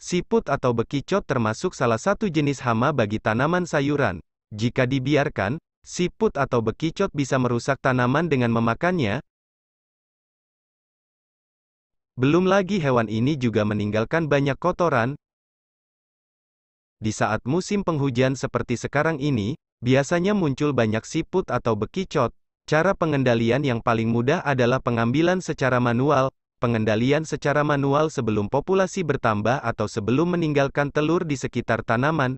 Siput atau bekicot termasuk salah satu jenis hama bagi tanaman sayuran. Jika dibiarkan, siput atau bekicot bisa merusak tanaman dengan memakannya. Belum lagi hewan ini juga meninggalkan banyak kotoran. Di saat musim penghujan seperti sekarang ini, biasanya muncul banyak siput atau bekicot. Cara pengendalian yang paling mudah adalah pengambilan secara manual, pengendalian secara manual sebelum populasi bertambah atau sebelum meninggalkan telur di sekitar tanaman,